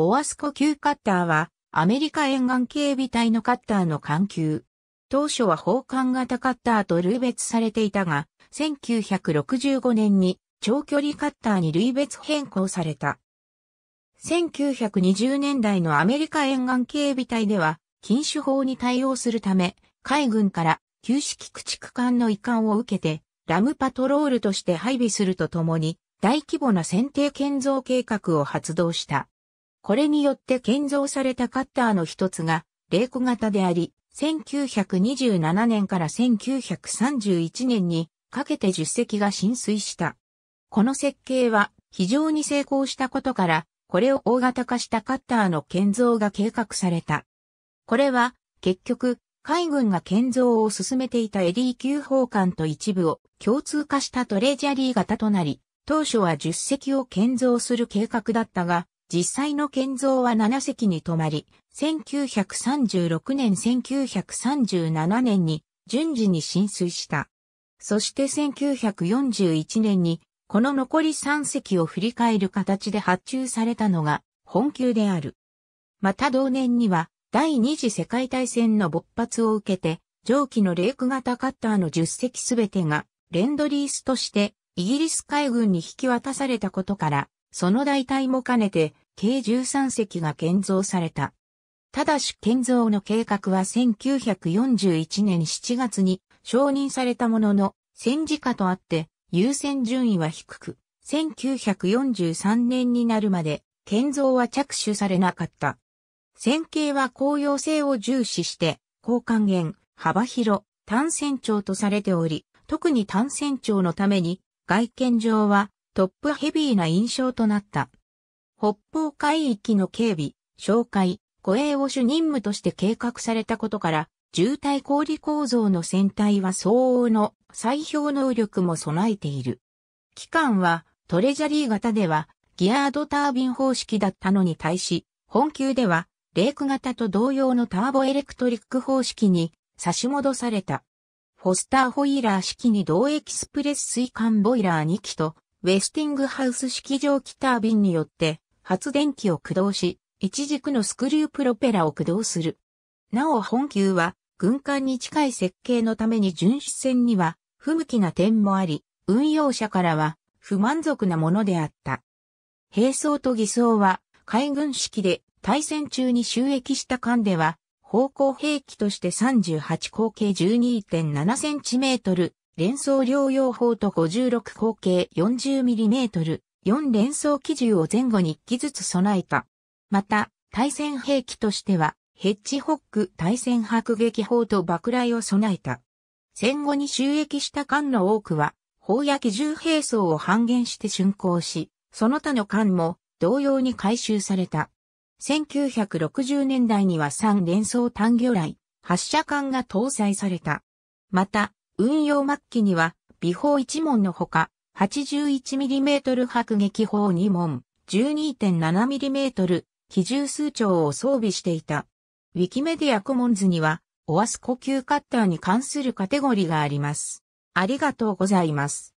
オアスコ級カッターは、アメリカ沿岸警備隊のカッターの緩急。当初は砲艦型カッターと類別されていたが、1965年に長距離カッターに類別変更された。1920年代のアメリカ沿岸警備隊では、禁酒法に対応するため、海軍から旧式駆逐艦の移管を受けて、ラムパトロールとして配備するとともに、大規模な選定建造計画を発動した。これによって建造されたカッターの一つが、霊子型であり、1927年から1931年にかけて10隻が浸水した。この設計は非常に成功したことから、これを大型化したカッターの建造が計画された。これは、結局、海軍が建造を進めていたエディ級砲艦と一部を共通化したトレジャリー型となり、当初は10隻を建造する計画だったが、実際の建造は7隻に止まり、1936年1937年に順次に浸水した。そして1941年に、この残り3隻を振り返る形で発注されたのが本級である。また同年には、第二次世界大戦の勃発を受けて、蒸気のレーク型カッターの10隻すべてが、レンドリースとして、イギリス海軍に引き渡されたことから、その代替も兼ねて、計13隻が建造された。ただし建造の計画は1941年7月に承認されたものの、戦時下とあって、優先順位は低く、1943年になるまで、建造は着手されなかった。線形は公用性を重視して、高還元、幅広、単線長とされており、特に単線長のために、外見上はトップヘビーな印象となった。北方海域の警備、紹介、護衛を主任務として計画されたことから、渋滞氷構造の船体は相応の砕氷能力も備えている。機関はトレジャリー型ではギアードタービン方式だったのに対し、本級ではレーク型と同様のターボエレクトリック方式に差し戻された。フォスターホイーラー式に同エキスプレス水管ボイラー2機とウェスティングハウス式場キタービンによって発電機を駆動し、一軸のスクリュープロペラを駆動する。なお本級は軍艦に近い設計のために巡視船には不向きな点もあり、運用者からは不満足なものであった。兵装と偽装は海軍式で対戦中に収益した艦では、方向兵器として38口径 12.7cm 連想療養法と56口径 40mm、4連想機銃を前後に1機ずつ備えた。また、対戦兵器としては、ヘッジホック対戦迫撃砲と爆雷を備えた。戦後に収益した艦の多くは、砲焼き銃兵装を半減して竣工し、その他の艦も同様に回収された。1960年代には3連装単魚雷、発射艦が搭載された。また、運用末期には、微砲1門のほか、81mm 迫撃砲2門、12.7mm 機銃数丁を装備していた。ウィキメディアコモンズには、オアス呼吸カッターに関するカテゴリーがあります。ありがとうございます。